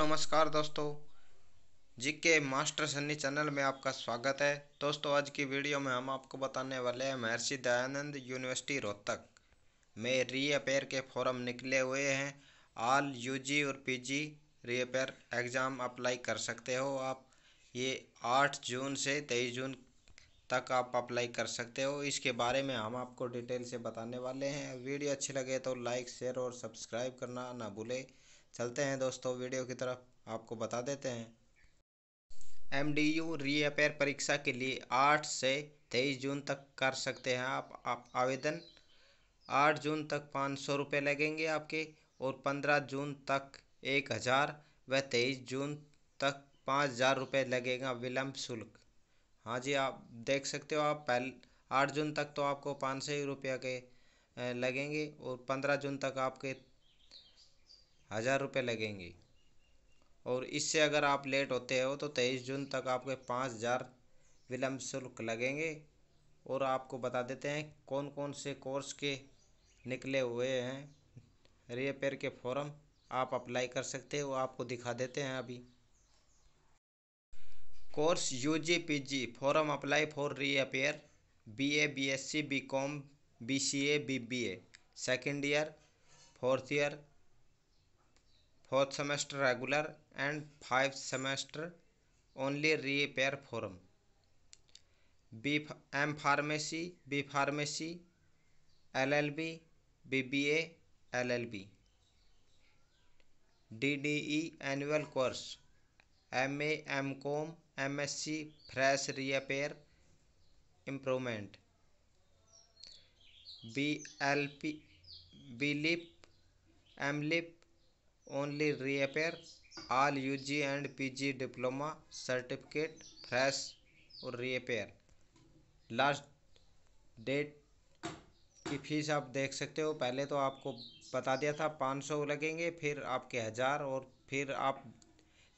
नमस्कार दोस्तों जी के मास्टर सन्नी चैनल में आपका स्वागत है दोस्तों आज की वीडियो में हम आपको बताने वाले हैं महर्षि दयानंद यूनिवर्सिटी रोहतक में रीअपेयर के फॉर्म निकले हुए हैं आल यूजी और पीजी रीअपेयर एग्ज़ाम अप्लाई कर सकते हो आप ये आठ जून से तेईस जून तक आप अप्लाई कर सकते हो इसके बारे में हम आपको डिटेल से बताने वाले हैं वीडियो अच्छी लगे तो लाइक शेयर और सब्सक्राइब करना ना भूलें चलते हैं दोस्तों वीडियो की तरफ आपको बता देते हैं एम डी यू रीअपेयर परीक्षा के लिए आठ से तेईस जून तक कर सकते हैं आप, आप आवेदन आठ जून तक पाँच सौ रुपये लगेंगे आपके और पंद्रह जून तक एक हज़ार व तेईस जून तक पाँच हज़ार रुपये लगेगा विलम्ब शुल्क हाँ जी आप देख सकते हो आप पहले आठ जून तक तो आपको पाँच सौ रुपये के लगेंगे और पंद्रह जून तक आपके हज़ार रुपये लगेंगे और इससे अगर आप लेट होते हो तो तेईस जून तक आपके पाँच हज़ार विलम्ब शुल्क लगेंगे और आपको बता देते हैं कौन कौन से कोर्स के निकले हुए हैं रिपेयर के फॉर्म आप अप्लाई कर सकते हो आपको दिखा देते हैं अभी course U G P G form apply for reappear B A B S C B com B C A B B A second year fourth year fourth semester regular and five semester only repair form B M pharmacy B pharmacy LLB BBA LLB DDE annual course M M MCom MSc fresh repair improvement B L P B lib M lib only reappear all U G and P G diploma certificate reappear और reappear last date की fees आप देख सकते हो पहले तो आपको बता दिया था पाँच सौ लगेंगे फिर आपके हज़ार और फिर आप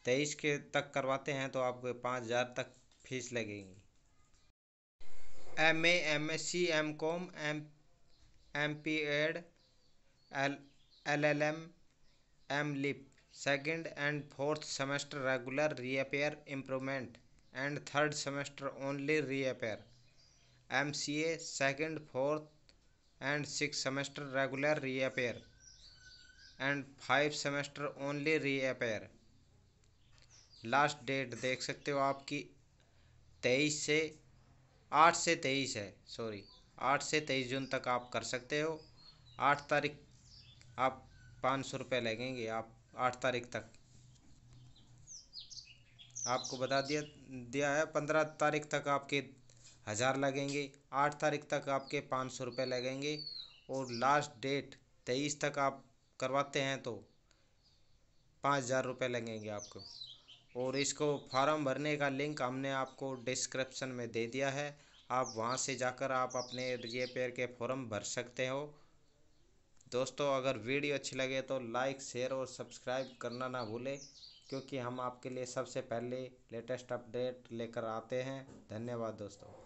तेईस के तक करवाते हैं तो आपके पाँच हज़ार तक फीस लगेगी M A M S C M com M M P ed L L L M M lib second and fourth semester regular reappear improvement and third semester only reappear M C A second fourth and six semester regular reappear and five semester only reappear last date देख सकते हो आपकी तेईस से आठ से तेईस है सॉरी आठ से तेईस जून तक आप कर सकते हो आठ तारीख आप पाँच सौ रुपये लगेंगे आप आठ तारीख तक आपको बता दिया दिया है पंद्रह तारीख तक आपके हज़ार लगेंगे आठ तारीख तक आपके पाँच सौ रुपये लगेंगे और लास्ट डेट तेईस तक आप करवाते हैं तो पाँच हज़ार रुपये लगेंगे आपको और इसको फॉर्म भरने का लिंक हमने आपको डिस्क्रिप्शन में दे दिया है आप वहाँ से जाकर आप अपने रिपेयर के फॉर्म भर सकते हो दोस्तों अगर वीडियो अच्छी लगे तो लाइक शेयर और सब्सक्राइब करना ना भूलें क्योंकि हम आपके लिए सबसे पहले लेटेस्ट अपडेट लेकर आते हैं धन्यवाद दोस्तों